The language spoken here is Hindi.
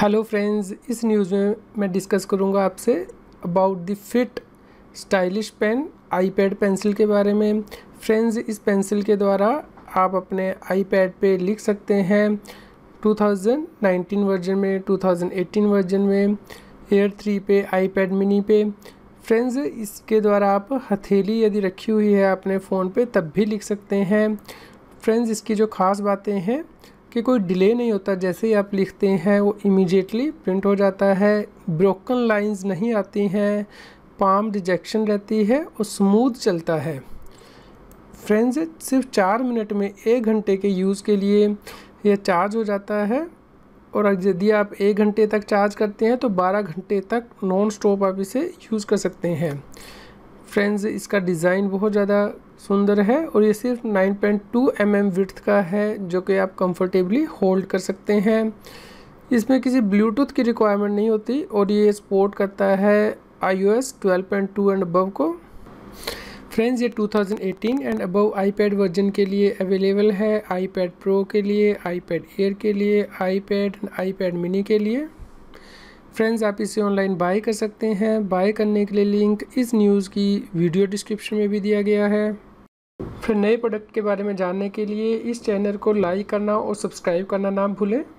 हेलो फ्रेंड्स इस न्यूज़ में मैं डिस्कस करूँगा आपसे about the fit stylish pen iPad pencil के बारे में फ्रेंड्स इस पेंसिल के द्वारा आप अपने आईपैड पे लिख सकते हैं 2019 वर्जन में 2018 वर्जन में एयर थ्री पे आईपैड मिनी पे फ्रेंड्स इसके द्वारा आप हथेली यदि रखी हुई है अपने फ़ोन पे तब भी लिख सकते हैं फ्रेंड्स इसकी जो ख़ास बातें हैं कि कोई डिले नहीं होता जैसे ही आप लिखते हैं वो इमीडिएटली प्रिंट हो जाता है ब्रोकन लाइंस नहीं आती हैं पाम रिजेक्शन रहती है और स्मूथ चलता है फ्रेंड्स सिर्फ चार मिनट में एक घंटे के यूज़ के लिए यह चार्ज हो जाता है और यदि आप एक घंटे तक चार्ज करते हैं तो 12 घंटे तक नॉन स्टॉप आप इसे यूज़ कर सकते हैं फ्रेंड्स इसका डिज़ाइन बहुत ज़्यादा सुंदर है और ये सिर्फ 9.2 पॉइंट mm विड्थ का है जो कि आप कंफर्टेबली होल्ड कर सकते हैं इसमें किसी ब्लूटूथ की रिक्वायरमेंट नहीं होती और ये सपोर्ट करता है I O S twelve and above को फ्रेंड्स ये 2018 एंड अबव आईपैड वर्जन के लिए अवेलेबल है पैड प्रो के लिए पैड एयर के लिए पैड एंड पैड मिनी के लिए फ्रेंड्स आप इसे ऑनलाइन बाय कर सकते हैं बाय करने के लिए लिंक इस न्यूज़ की वीडियो डिस्क्रिप्शन में भी दिया गया है फिर नए प्रोडक्ट के बारे में जानने के लिए इस चैनल को लाइक करना और सब्सक्राइब करना ना भूलें